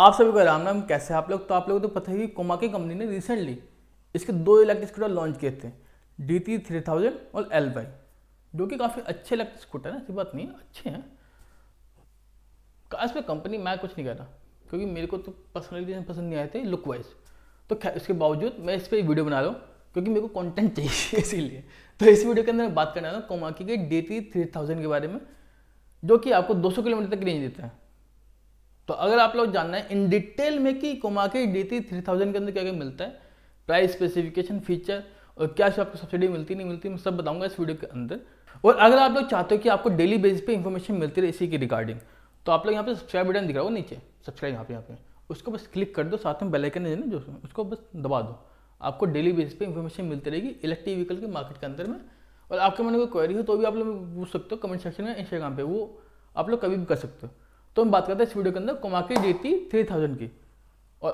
आप सभी को राम राम कैसे आप लोग तो आप लोगों को तो पता है कि कोमा की कंपनी ने रिसेंटली इसके दो इलेक्ट्रिक स्कूटर लॉन्च किए थे डी टी थ्री थाउजेंड और एल वाई जो कि काफ़ी अच्छे इलेक्ट्रिक स्कूटर हैं ऐसी बात नहीं अच्छे हैं इस पर कंपनी मैं कुछ नहीं कर रहा क्योंकि मेरे को तो पर्सनली पसंद नहीं आए थे लुक वाइज तो खैर इसके बावजूद मैं इस पर वीडियो बना रहा हूँ क्योंकि मेरे को कंटेंट चाहिए इसीलिए तो इस वीडियो के अंदर मैं बात करने वाला हूँ कोमाकी के डी टी थ्री थाउजेंड के बारे में जो कि आपको 200 किलोमीटर तक रेंज देता है तो अगर आप लोग जानना है इन डिटेल में कि के डी टी थ्री थाउजेंड के अंदर क्या क्या मिलता है प्राइस स्पेसिफिकेशन फीचर और क्या आपको सब्सिडी मिलती नहीं मिलती मैं सब बताऊंगा इस वीडियो के अंदर और अगर आप लोग चाहते हो कि आपको डेली बेसिस पे इन्फॉर्मेशन मिलती रहे इसी की रिगार्डिंग तो आप लोग यहाँ पे सब्सक्राइब बटन दिख रहा होगा नीचे सब्सक्राइब यहाँ पे यहाँ पे उसको बस क्लिक कर दो साथ में बेलाइकन है ना जो उसको बस दबा दो आपको डेली बेस पे इन्फॉर्मेशन मिलती रहेगी इलेक्ट्रिक व्हीकल के मार्केट के अंदर में और आपके मन में कोई क्वेरी हो तो भी आप लोग पूछ सकते हो कमेंट सेक्शन में इंस्टाग्राम पे वो आप लोग कभी भी कर सकते हो तो हम बात करते हैं इस वीडियो के अंदर कोमाकी जेती थ्री थाउजेंड की और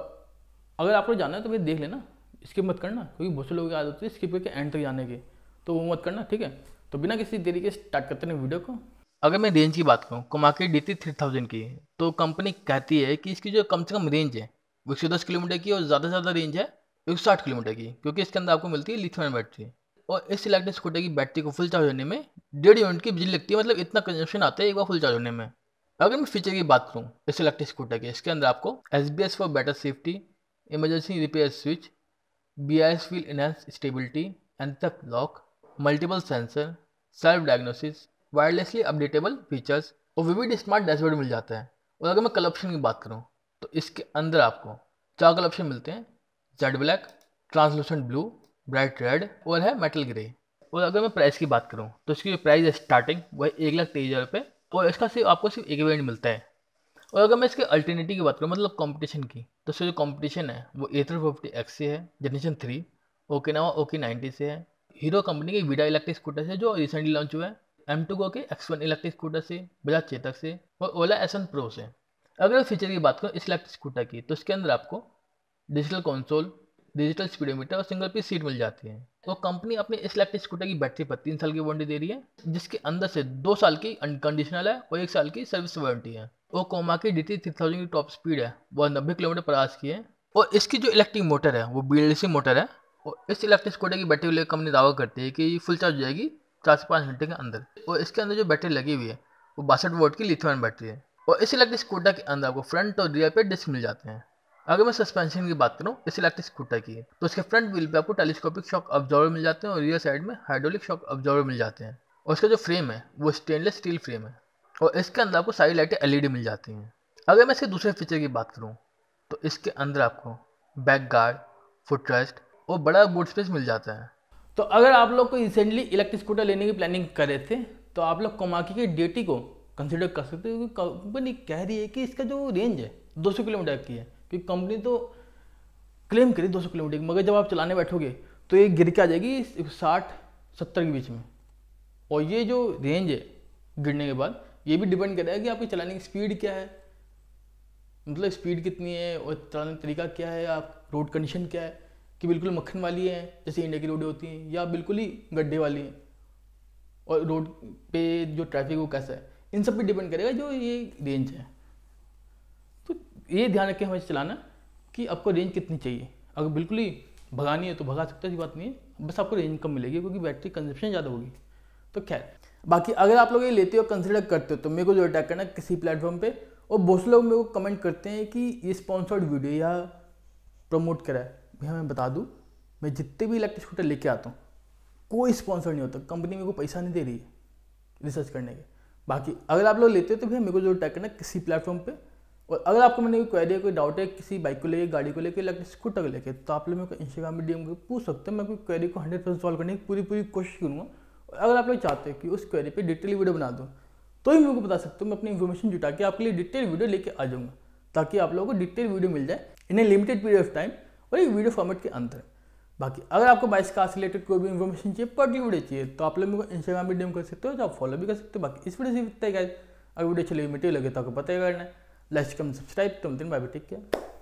अगर आपको जाना है तो भाई देख लेना स्किप मत करना क्योंकि बहुत से लोग याद होती है स्किप करके एंड तक जाने की तो वो मत करना ठीक है तो बिना किसी देरी के स्टार्ट करते हैं वीडियो को अगर मैं रेंज की बात करूँ कोमाकी डी थ्री थाउजेंड की तो कंपनी कहती है कि इसकी जो कम से कम रेंज है वो एक सौ दस किलोमीटर की और ज़्यादा से ज़्यादा रेंज है एक सौ साठ किलोमीटर की क्योंकि इसके अंदर आपको मिलती है लिथियम बैटरी और इस इलेक्ट्रिक स्कूटर की बैटरी को फुल चार्ज होने में डेढ़ यूनिट की बिजली लगती है मतलब इतना कंजप्शन आता है एक बार फुल चार्ज होने में अगर मैं फीचर की बात करूँ इस इलेक्ट्रिक स्कूटर के इसके अंदर आपको S B S for better safety emergency repair switch B I S feel enhance stability antitheft lock multiple sensor self diagnosis wirelessly updatable features और विविड स्मार्ट डैशबोर्ड मिल जाता है और अगर मैं कल ऑप्शन की बात करूँ तो इसके अंदर आपको चार कल ऑप्शन मिलते हैं jade black translucent blue bright red और है मेटल ग्रे और अगर मैं प्राइस की बात करूँ तो इसकी जो प्राइस है स्टार्टिंग वह एक लाख तेईस हज़ार रुपये और इसका सिर्फ आपको सिर्फ एक इवेंट मिलता है और अगर मैं इसके अल्टरनेटिव की बात करूँ मतलब कंपटीशन की तो इसका जो कंपटीशन है वो ए थ्री फिफ्टी एक्स से है जनरेशन थ्री ओके नावा ओके नाइन्टी से है हीरो कंपनी के वीडा इलेक्ट्रिक स्कूटर से जो रिसेंटली लॉन्च हुआ है एम टू गो के एक्स वन इलेक्ट्रिक स्कूटर से बजाज चेतक से और ओला एस एन प्रो से अगर फीचर की बात करूँ इस इलेक्ट्रिक स्कूटर की तो इसके अंदर आपको डिजिटल कंसोल डिजिटल स्पीडोमीटर और सिंगल पीस सीट मिल जाती है तो कंपनी अपने इस इलेक्ट्रिक स्कूटर की बैटरी पर तीन साल की वारंटी दे रही है जिसके अंदर से दो साल की अनकंडीशनल है और एक साल की सर्विस वारंटी है और कोमा की डी टी थ्री थाउजेंड की टॉप स्पीड है वह नब्बे किलोमीटर पर आस की है और इसकी जो इलेक्ट्रिक मोटर है वो बी मोटर है और इस इलेक्ट्रिक स्कूटर की बैटरी लेकर कंपनी दावा करती है कि फुल चार्ज हो जाएगी चार से पाँच घंटे के अंदर और इसके अंदर जो बैटरी लगी हुई है वो बासठ वोट की लिथियम बैटरी है और इस इलेक्ट्रिक स्कूटर के अंदर आपको फ्रंट और रियर पे डिस्क मिल जाते हैं अगर मैं सस्पेंशन की बात करूँ इस इलेक्ट्रिक स्कूटर की तो इसके फ्रंट व्हील पे आपको टेलीस्कोपिक शॉक ऑब्जॉर्वर मिल जाते हैं और रियर साइड में हाइड्रोलिक शॉक ऑब्जॉर्वर मिल जाते हैं और उसका जो फ्रेम है वो स्टेनलेस स्टील फ्रेम है और इसके अंदर आपको सारी लाइटें एलईडी मिल जाती हैं अगर मैं इसके दूसरे फीचर की बात करूँ तो इसके अंदर आपको बैक गार्ड फुट रेस्ट और बड़ा बूट स्पेस मिल जाता है तो अगर आप लोग को रिसेंटली इलेक्ट्रिक स्कूटर लेने की प्लानिंग कर रहे थे तो आप लोग कोमाकी के डेटी को कंसिडर कर सकते हो क्योंकि कंपनी कह रही है कि इसका जो रेंज है दो किलोमीटर की है क्योंकि कंपनी तो क्लेम करी 200 किलोमीटर मगर जब आप चलाने बैठोगे तो ये गिर के आ जाएगी साठ सत्तर के बीच में और ये जो रेंज है गिरने के बाद ये भी डिपेंड करेगा कि आपकी चलाने की स्पीड क्या है मतलब स्पीड कितनी है और चलाने का तरीका क्या है आप रोड कंडीशन क्या है कि बिल्कुल मक्खन वाली है जैसे इंडिया की रोडें होती हैं या बिल्कुल ही गड्ढे वाली हैं और रोड पे जो ट्रैफिक वो कैसा है इन सब पे डिपेंड करेगा जो ये रेंज है ये ध्यान रखें हमें चलाना कि आपको रेंज कितनी चाहिए अगर बिल्कुल ही भगानी है तो भगा सकते ऐसी बात नहीं है बस आपको रेंज कम मिलेगी क्योंकि बैटरी कंजप्शन ज़्यादा होगी तो खैर बाकी अगर आप लोग ये लेते हो कंसिडर करते हो तो मेरे को जो अटैक करना किसी प्लेटफॉर्म पर और बहुत से लोग मेरे को कमेंट करते हैं कि ये स्पॉन्सर्ड वीडियो या प्रमोट कराए भैया मैं बता दूँ मैं जितने भी इलेक्ट्रिक स्कूटर लेके आता हूँ कोई स्पॉन्सर नहीं होता कंपनी मेरे को पैसा नहीं दे रही है रिसर्च करने के बाकी अगर आप लोग लेते हो तो भैया मेरे को जो अटैक करना किसी प्लेटफॉर्म पर और अगर आपको मैंने कोई क्वेरी है कोई डाउट है किसी बाइक को लेके गाड़ी को लेके इलेक्ट्रिक स्कूटर को लेके तो आप लोग मेरे को इंस्टाग्राम में डीएम करके पूछ सकते हैं मैं कोई क्वेरी को हंड्रेड परसेंट सॉल्व करने की पूरी पूरी कोशिश करूँगा और अगर आप लोग चाहते हैं कि उस क्वेरी पर डिटेल वीडियो बना दूँ तो ही मेरे को बता सकते हो मैं अपनी इन्फॉर्मेशन जुटा के आपके लिए डिटेल वीडियो लेके आ जाऊँगा ताकि आप लोगों को डिटेल वीडियो मिल जाए in a limited period of time और एक वीडियो फॉर्मेट के अंदर बाकी अगर आपको बाइस का रिलेटेड कोई भी इन्फॉर्मेशन चाहिए पर्टिकुलर वीडियो चाहिए तो आप लोग मेरे को इंस्टाग्राम में डीएम कर सकते हो तो आप फॉलो भी कर सकते हो बाकी इस वीडियो से इतना ही अगर वीडियो अच्छी लगी लगे तो आपको पता ही करना है लाइक कम सब्सक्राइब तो दिन हैं बाय टेक केयर